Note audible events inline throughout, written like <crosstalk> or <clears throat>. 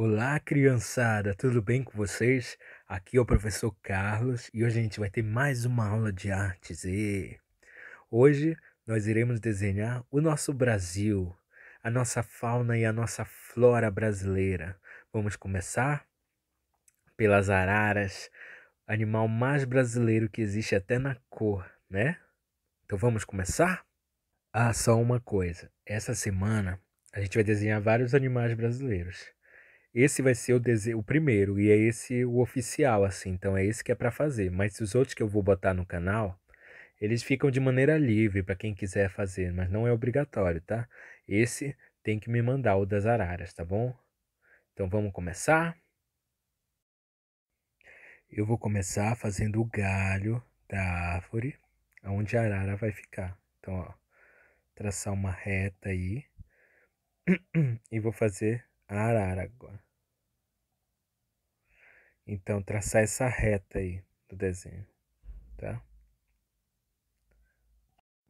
Olá, criançada, tudo bem com vocês? Aqui é o professor Carlos e hoje a gente vai ter mais uma aula de artes. E hoje nós iremos desenhar o nosso Brasil, a nossa fauna e a nossa flora brasileira. Vamos começar pelas araras, animal mais brasileiro que existe até na cor, né? Então vamos começar? Ah, só uma coisa. Essa semana a gente vai desenhar vários animais brasileiros esse vai ser o, dese... o primeiro e é esse o oficial, assim. Então é esse que é para fazer. Mas os outros que eu vou botar no canal, eles ficam de maneira livre para quem quiser fazer, mas não é obrigatório, tá? Esse tem que me mandar o das araras, tá bom? Então vamos começar. Eu vou começar fazendo o galho da árvore, aonde a arara vai ficar. Então, ó, traçar uma reta aí <clears throat> e vou fazer a arara agora. Então, traçar essa reta aí do desenho, tá?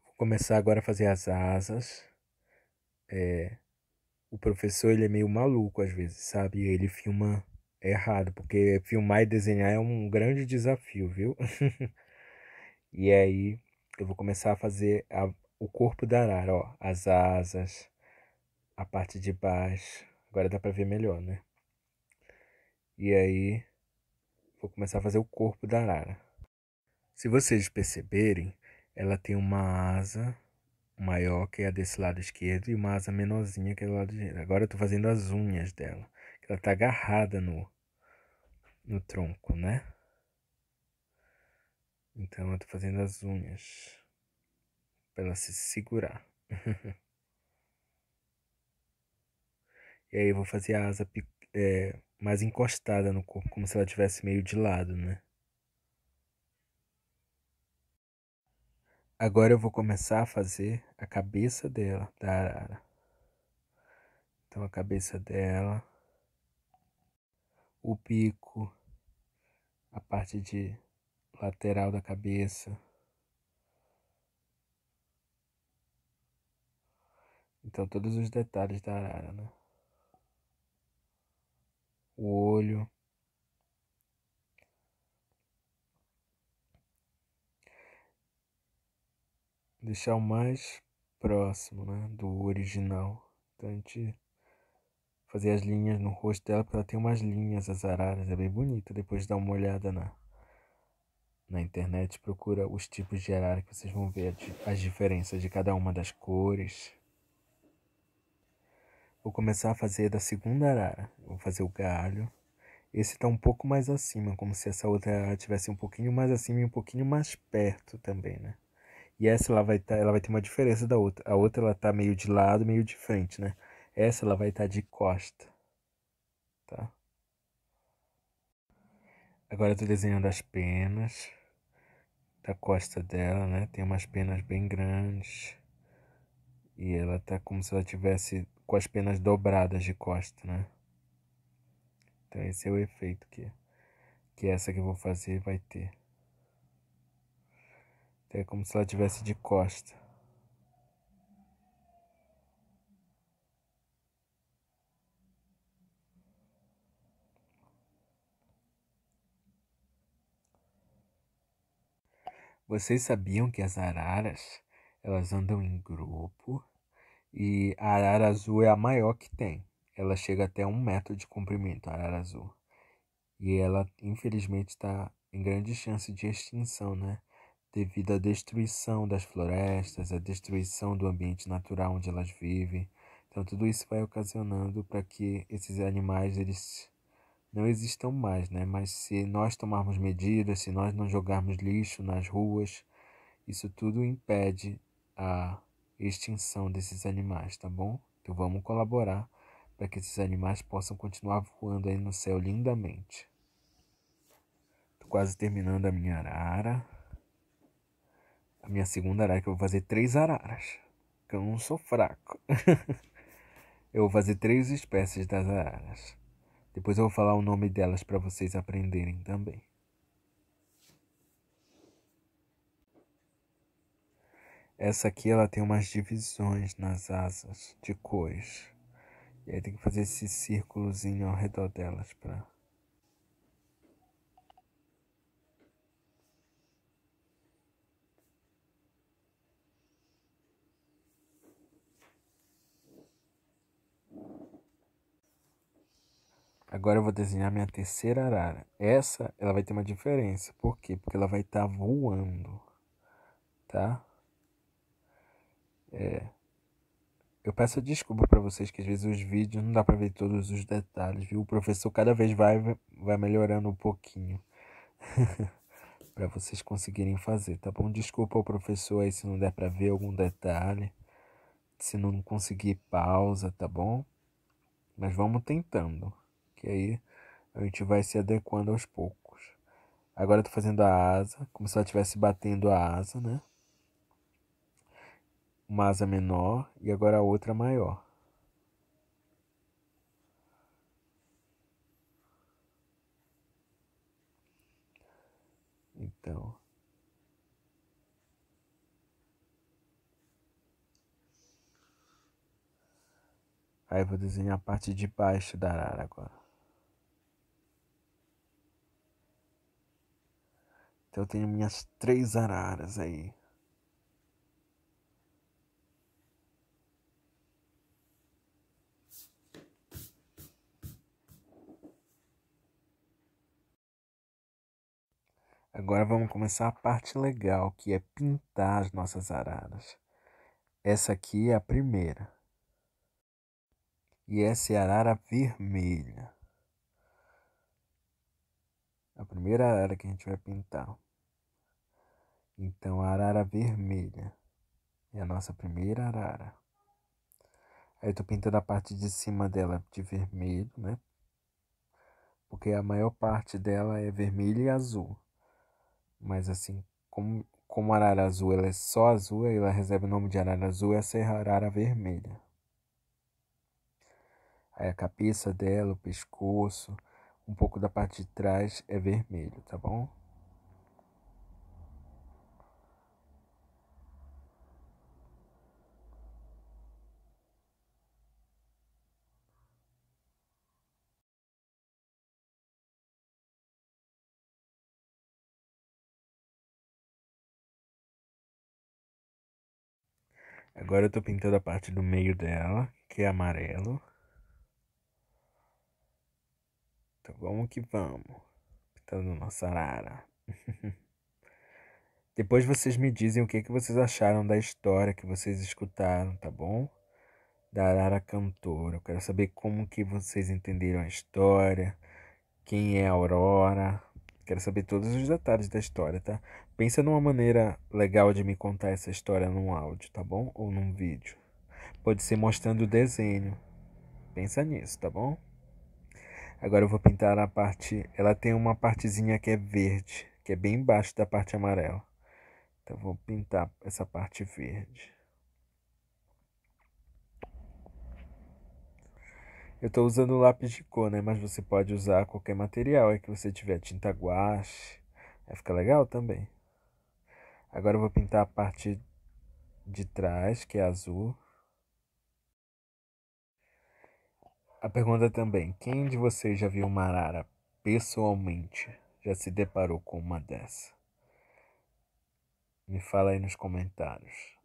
Vou começar agora a fazer as asas. É, o professor, ele é meio maluco às vezes, sabe? Ele filma errado, porque filmar e desenhar é um grande desafio, viu? <laughs> e aí, eu vou começar a fazer a, o corpo da arara, ó. As asas, a parte de baixo. Agora dá pra ver melhor, né? E aí Vou começar a fazer o corpo da arara. Se vocês perceberem, ela tem uma asa maior que é a desse lado esquerdo e uma asa menorzinha que é do lado direito. Agora eu estou fazendo as unhas dela, que ela está agarrada no, no tronco, né? Então eu estou fazendo as unhas para ela se segurar. <laughs> e aí eu vou fazer a asa é, mais encostada no corpo, como se ela tivesse meio de lado, né? Agora eu vou começar a fazer a cabeça dela, da arara. Então a cabeça dela, o bico, a parte de lateral da cabeça. Então todos os detalhes da arara, né? o olho. Deixar o mais próximo né, do original. Então a gente fazer as linhas no rosto dela, porque ela tem umas linhas, as araras, é bem bonita. Depois dá uma olhada na, na internet, procura os tipos de arara que vocês vão ver as diferenças de cada uma das cores. Vou começar a fazer da segunda arara. Vou fazer o galho. Esse está um pouco mais acima, como se essa outra arara tivesse um pouquinho mais acima e um pouquinho mais perto também, né? E essa ela vai, tá, ela vai ter uma diferença da outra. A outra ela tá meio de lado, meio de frente, né? Essa ela vai estar tá de costa, tá? Agora eu tô desenhando as penas da costa dela, né? Tem umas penas bem grandes. E ela tá como se ela tivesse com as penas dobradas de costa, né? Então esse é o efeito que, que essa que eu vou fazer vai ter. Então é como se ela tivesse de costa. Vocês sabiam que as araras elas andam em grupo e a arara azul é a maior que tem. Ela chega até um metro de comprimento, a arara azul. E ela, infelizmente, está em grande chance de extinção, né? Devido à destruição das florestas, à destruição do ambiente natural onde elas vivem. Então, tudo isso vai ocasionando para que esses animais eles não existam mais, né? Mas se nós tomarmos medidas, se nós não jogarmos lixo nas ruas, isso tudo impede a extinção desses animais, tá bom? Então vamos colaborar para que esses animais possam continuar voando aí no céu lindamente. Tô quase terminando a minha arara. A minha segunda arara, que eu vou fazer três araras. Que eu não sou fraco. <laughs> eu vou fazer três espécies das araras. Depois eu vou falar o nome delas para vocês aprenderem também. Essa aqui ela tem umas divisões nas asas de cores. E aí tem que fazer esse círculozinho ao redor delas para Agora eu vou desenhar minha terceira arara. Essa, ela vai ter uma diferença. Por quê? Porque ela vai estar tá voando, tá? É... Eu peço desculpa para vocês que às vezes os vídeos não dá para ver todos os detalhes, viu? O professor cada vez vai, vai melhorando um pouquinho. <laughs> para vocês conseguirem fazer, tá bom? Desculpa ao professor aí se não der para ver algum detalhe, se não conseguir pausa, tá bom? Mas vamos tentando, que aí a gente vai se adequando aos poucos. Agora eu tô fazendo a asa, como se ela estivesse batendo a asa, né? uma asa menor e agora a outra maior. Então. Aí vou desenhar a parte de baixo da arara agora. Então eu tenho minhas três araras aí. Agora vamos começar a parte legal, que é pintar as nossas araras. Essa aqui é a primeira. E essa é a arara vermelha. A primeira arara que a gente vai pintar. Então, a arara vermelha é a nossa primeira arara. Aí eu tô pintando a parte de cima dela de vermelho, né? Porque a maior parte dela é vermelho e azul. Mas assim, como, como a arara azul ela é só azul, ela recebe o nome de arara azul, essa é a arara vermelha. Aí a cabeça dela, o pescoço, um pouco da parte de trás é vermelho, tá bom? Agora eu tô pintando a parte do meio dela, que é amarelo. Então vamos que vamos. Pintando nossa arara. <laughs> Depois vocês me dizem o que, que vocês acharam da história que vocês escutaram, tá bom? Da Arara Cantora. Eu quero saber como que vocês entenderam a história, quem é a Aurora, Quero saber todos os detalhes da história, tá? Pensa numa maneira legal de me contar essa história num áudio, tá bom? Ou num vídeo. Pode ser mostrando o desenho. Pensa nisso, tá bom? Agora eu vou pintar a parte. Ela tem uma partezinha que é verde, que é bem embaixo da parte amarela. Então eu vou pintar essa parte verde. Eu estou usando lápis de cor, né? Mas você pode usar qualquer material. É que você tiver tinta guache. Vai ficar legal também. Agora eu vou pintar a parte de trás, que é azul. A pergunta também: quem de vocês já viu uma arara pessoalmente? Já se deparou com uma dessa? Me fala aí nos comentários.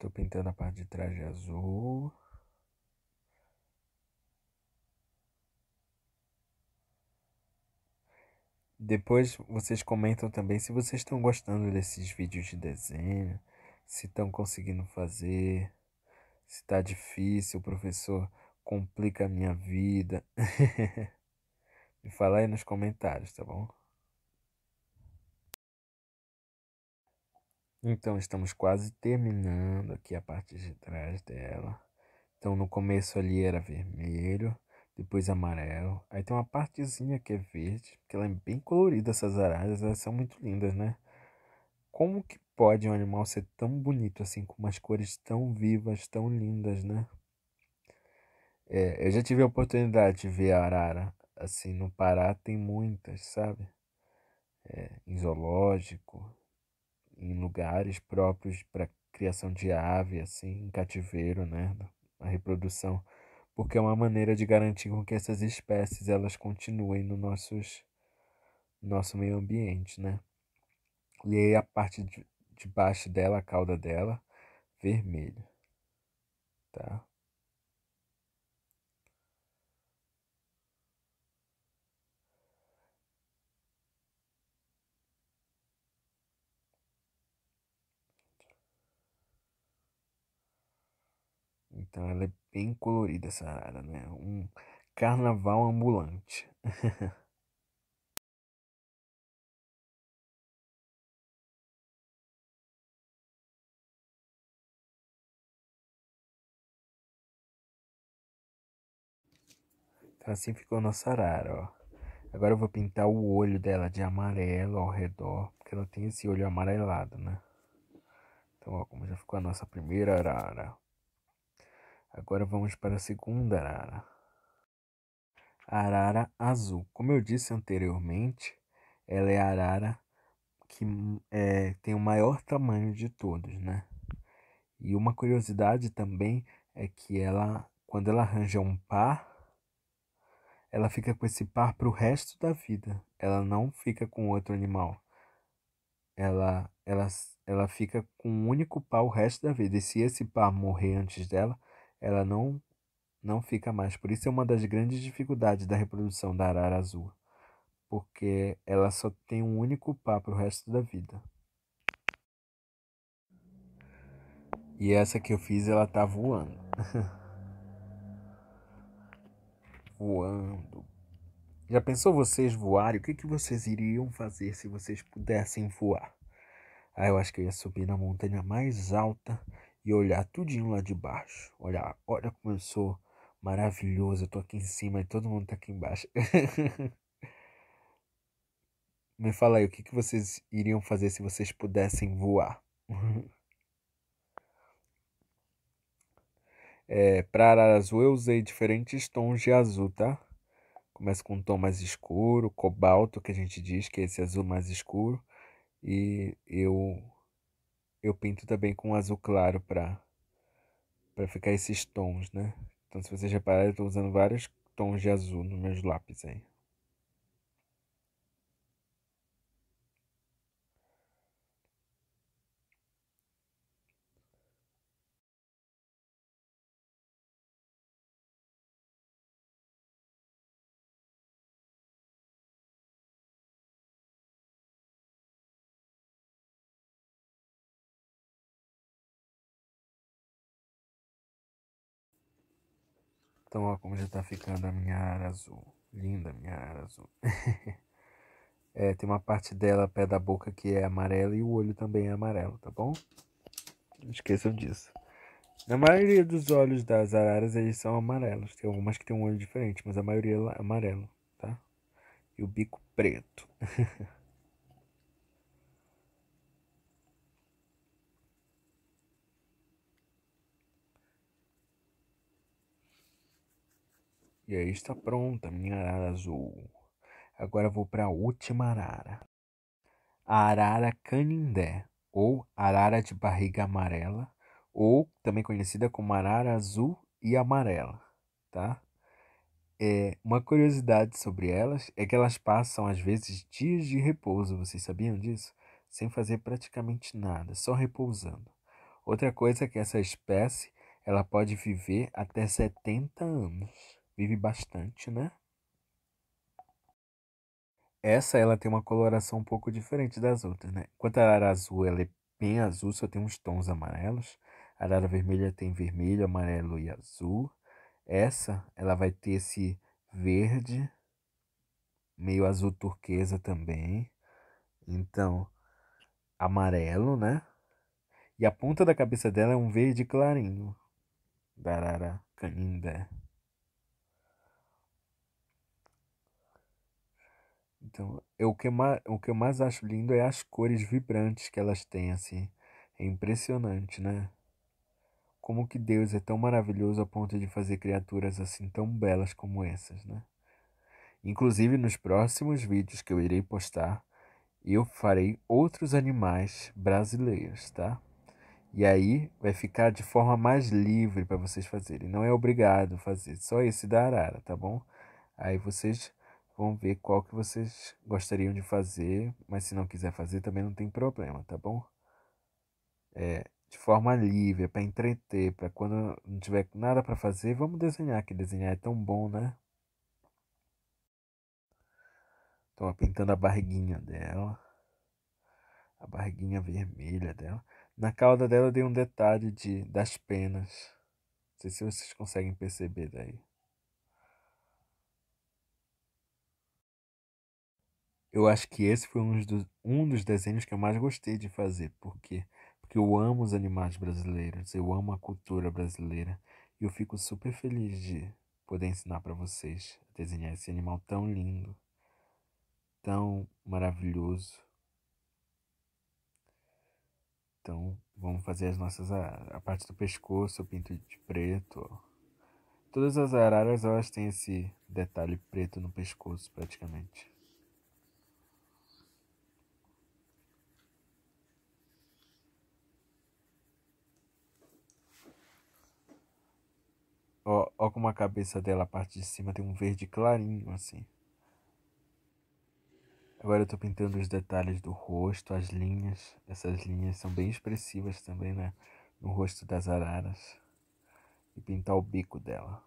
tô pintando a parte de trás de azul. Depois vocês comentam também se vocês estão gostando desses vídeos de desenho, se estão conseguindo fazer, se está difícil, o professor complica a minha vida. <laughs> Me fala aí nos comentários, tá bom? Então, estamos quase terminando aqui a parte de trás dela. Então, no começo ali era vermelho, depois amarelo. Aí tem uma partezinha que é verde, porque ela é bem colorida, essas araras, elas são muito lindas, né? Como que pode um animal ser tão bonito assim, com umas cores tão vivas, tão lindas, né? É, eu já tive a oportunidade de ver a arara, assim, no Pará tem muitas, sabe? É, em zoológico, em lugares próprios para criação de ave, assim, em cativeiro, né? A reprodução, porque é uma maneira de garantir com que essas espécies elas continuem no nossos, nosso meio ambiente, né? E aí a parte de, de baixo dela, a cauda dela, vermelha, tá? Então ela é bem colorida essa área, né? Um carnaval ambulante. <laughs> Então assim ficou nossa arara, ó. Agora eu vou pintar o olho dela de amarelo ao redor, porque ela tem esse olho amarelado, né? Então, ó, como já ficou a nossa primeira arara. Agora vamos para a segunda arara. A arara azul. Como eu disse anteriormente, ela é a arara que é, tem o maior tamanho de todos, né? E uma curiosidade também é que ela, quando ela arranja um par, ela fica com esse par para o resto da vida. Ela não fica com outro animal. Ela, ela, ela fica com um único par o resto da vida. E se esse par morrer antes dela, ela não não fica mais. Por isso é uma das grandes dificuldades da reprodução da arara azul, porque ela só tem um único par para o resto da vida. E essa que eu fiz, ela tá voando. <laughs> voando. Já pensou vocês voarem? O que, que vocês iriam fazer se vocês pudessem voar? Ah, eu acho que eu ia subir na montanha mais alta e olhar tudinho lá de baixo. Olha, olha como eu sou maravilhoso, eu tô aqui em cima e todo mundo tá aqui embaixo. <laughs> Me fala aí, o que, que vocês iriam fazer se vocês pudessem voar? <laughs> é, pra arara azul eu usei diferentes tons de azul, tá? Começa com um tom mais escuro, cobalto, que a gente diz que é esse azul mais escuro. E eu eu pinto também com azul claro para para ficar esses tons, né? Então, se vocês repararem, eu estou usando vários tons de azul nos meus lápis aí. Então, ó, como já tá ficando a minha área azul. Linda minha área azul. <laughs> é, tem uma parte dela, pé da boca, que é amarela e o olho também é amarelo, tá bom? Não esqueçam disso. Na maioria dos olhos das araras, eles são amarelos. Tem algumas que tem um olho diferente, mas a maioria é amarelo, tá? E o bico preto. <laughs> E aí está pronta minha arara azul. Agora vou para a última arara. A arara canindé, ou arara de barriga amarela, ou também conhecida como arara azul e amarela, tá? É, uma curiosidade sobre elas é que elas passam às vezes dias de repouso, vocês sabiam disso? Sem fazer praticamente nada, só repousando. Outra coisa é que essa espécie, ela pode viver até 70 anos vive bastante, né? Essa ela tem uma coloração um pouco diferente das outras, né? Enquanto a arara azul ela é bem azul, só tem uns tons amarelos. A arara vermelha tem vermelho, amarelo e azul. Essa ela vai ter esse verde, meio azul turquesa também. Então, amarelo, né? E a ponta da cabeça dela é um verde clarinho. Da arara canindé. Então, eu, é o, que mais, o que eu mais acho lindo é as cores vibrantes que elas têm, assim. É impressionante, né? Como que Deus é tão maravilhoso a ponto de fazer criaturas assim tão belas como essas, né? Inclusive, nos próximos vídeos que eu irei postar, eu farei outros animais brasileiros, tá? E aí vai ficar de forma mais livre para vocês fazerem. Não é obrigado fazer só esse da arara, tá bom? Aí vocês Vamos ver qual que vocês gostariam de fazer, mas se não quiser fazer também não tem problema, tá bom? É, de forma livre, é para entreter, para quando não tiver nada para fazer, vamos desenhar, que desenhar é tão bom, né? Estou pintando a barriguinha dela, a barriguinha vermelha dela. Na cauda dela eu dei um detalhe de, das penas. Não sei se vocês conseguem perceber daí. eu acho que esse foi um dos, um dos desenhos que eu mais gostei de fazer, porque porque eu amo os animais brasileiros, eu amo a cultura brasileira e eu fico super feliz de poder ensinar para vocês a desenhar esse animal tão lindo, tão maravilhoso. Então, vamos fazer as nossas a parte do pescoço, eu pinto de preto. Ó. Todas as araras elas têm esse detalhe preto no pescoço praticamente. Ó, ó como a cabeça dela, a parte de cima tem um verde clarinho, assim. Agora eu tô pintando os detalhes do rosto, as linhas. Essas linhas são bem expressivas também, né? No rosto das araras. E pintar o bico dela.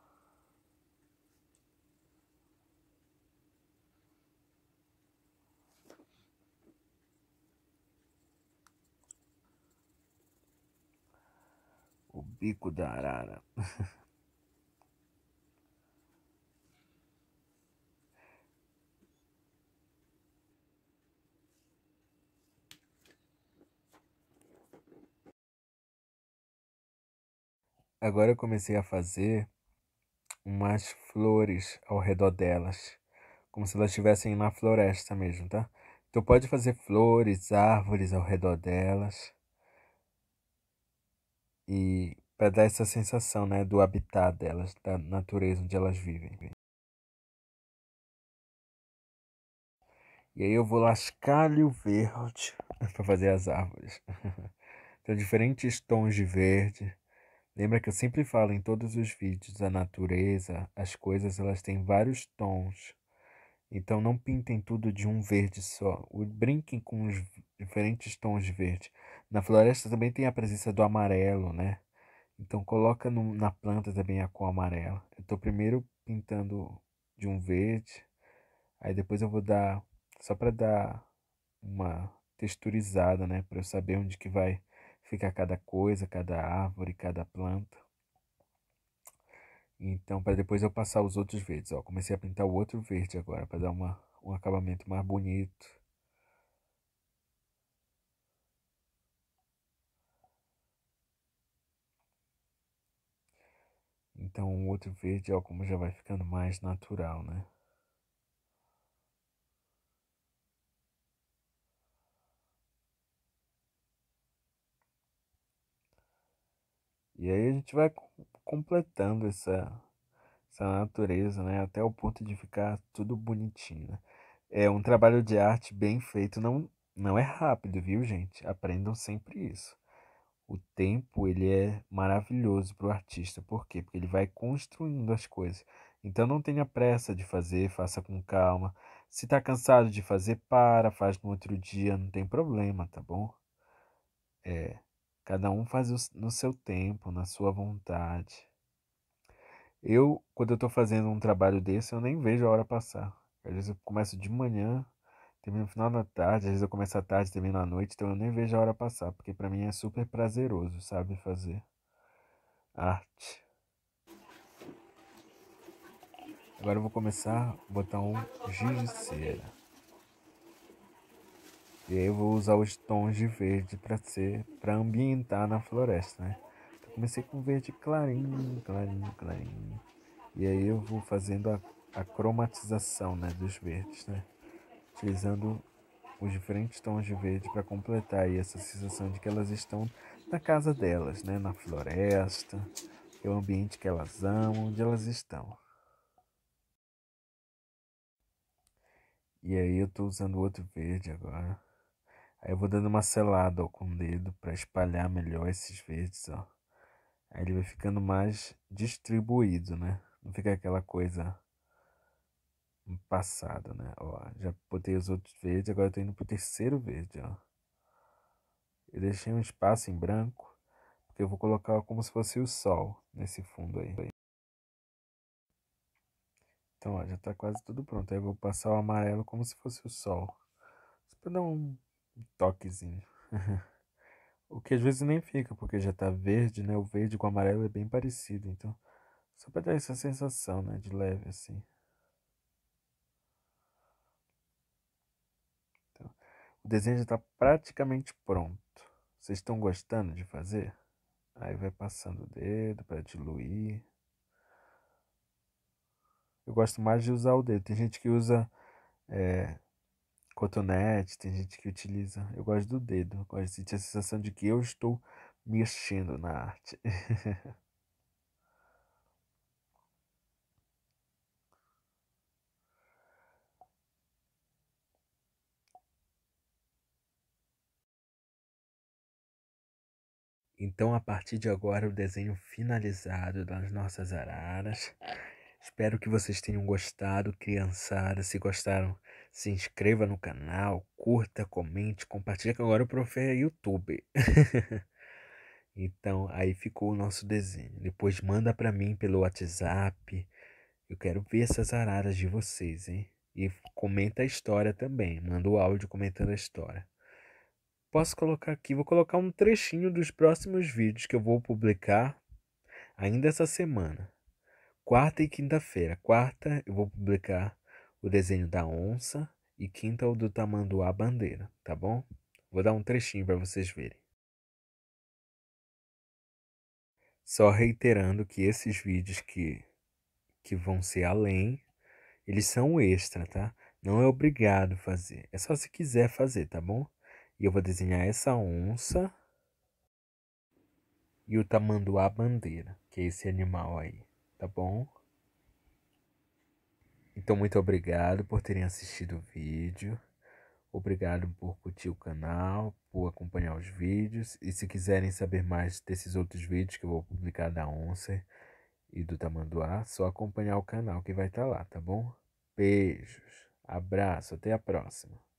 O bico da arara. <laughs> Agora eu comecei a fazer umas flores ao redor delas, como se elas estivessem na floresta mesmo, tá? Então pode fazer flores, árvores ao redor delas. E para dar essa sensação, né, do habitat delas, da natureza onde elas vivem. E aí eu vou lascar o verde <laughs> para fazer as árvores. <laughs> então, diferentes tons de verde. Lembra que eu sempre falo em todos os vídeos, a natureza, as coisas, elas têm vários tons. Então não pintem tudo de um verde só. Brinquem com os diferentes tons de verde. Na floresta também tem a presença do amarelo, né? Então coloca no, na planta também a cor amarela. Eu estou primeiro pintando de um verde, aí depois eu vou dar só para dar uma texturizada, né, para eu saber onde que vai fica cada coisa, cada árvore, cada planta. Então, para depois eu passar os outros verdes, ó, comecei a pintar o outro verde agora para dar uma, um acabamento mais bonito. Então, o outro verde, ó, como já vai ficando mais natural, né? E aí a gente vai completando essa, essa natureza, né? Até o ponto de ficar tudo bonitinho. Né? É um trabalho de arte bem feito, não, não é rápido, viu, gente? Aprendam sempre isso. O tempo ele é maravilhoso para o artista, por quê? Porque ele vai construindo as coisas. Então não tenha pressa de fazer, faça com calma. Se está cansado de fazer, para, faz no outro dia, não tem problema, tá bom? É, Cada um faz no seu tempo, na sua vontade. Eu, quando eu estou fazendo um trabalho desse, eu nem vejo a hora passar. Às vezes eu começo de manhã, termino no final da tarde, às vezes eu começo à tarde, termino à noite, então eu nem vejo a hora passar, porque para mim é super prazeroso, sabe, fazer arte. Agora eu vou começar a botar um giz de cera e eu vou usar os tons de verde para ser para ambientar na floresta, né? Então, comecei com verde clarinho, clarinho, clarinho. E aí eu vou fazendo a, a cromatização, né, dos verdes, né? Utilizando os diferentes tons de verde para completar aí essa sensação de que elas estão na casa delas, né, na floresta, é o ambiente que elas amam, onde elas estão. E aí eu estou usando outro verde agora. Aí eu vou dando uma selada ó, com o dedo para espalhar melhor esses verdes, ó. Aí ele vai ficando mais distribuído, né? Não fica aquela coisa passada, né? Ó, já botei os outros verdes, agora eu tô indo pro terceiro verde, ó. Eu deixei um espaço em branco, porque eu vou colocar como se fosse o sol nesse fundo aí. Então, ó, já tá quase tudo pronto. Aí eu vou passar o amarelo como se fosse o sol. Só pra dar um um toquezinho. <laughs> o que às vezes nem fica, porque já tá verde, né? O verde com o amarelo é bem parecido, então só para dar essa sensação, né, de leve assim. Então, o desenho já tá praticamente pronto. Vocês estão gostando de fazer? Aí vai passando o dedo para diluir. Eu gosto mais de usar o dedo. Tem gente que usa é, cotonete, tem gente que utiliza. Eu gosto do dedo, eu gosto de sentir a sensação de que eu estou mexendo na arte. <laughs> Então, a partir de agora, o desenho finalizado das nossas araras. Espero que vocês tenham gostado, criançada. Se gostaram, se inscreva no canal, curta, comente, compartilha, que agora o prof é YouTube. <laughs> então, aí ficou o nosso desenho. Depois manda para mim pelo WhatsApp. Eu quero ver essas araras de vocês, hein? E comenta a história também. Manda o áudio comentando a história. Posso colocar aqui, vou colocar um trechinho dos próximos vídeos que eu vou publicar ainda essa semana. Quarta e quinta-feira. Quarta eu vou publicar o desenho da onça e quinta o do tamanduá bandeira, tá bom? Vou dar um trechinho para vocês verem. Só reiterando que esses vídeos que, que vão ser além, eles são extra, tá? Não é obrigado fazer, é só se quiser fazer, tá bom? E eu vou desenhar essa onça e o tamanduá bandeira, que é esse animal aí, tá bom? Então, muito obrigado por terem assistido o vídeo. Obrigado por curtir o canal, por acompanhar os vídeos. E se quiserem saber mais desses outros vídeos que eu vou publicar da onça e do tamanduá, só acompanhar o canal que vai estar tá lá, tá bom? Beijos, abraço, até a próxima.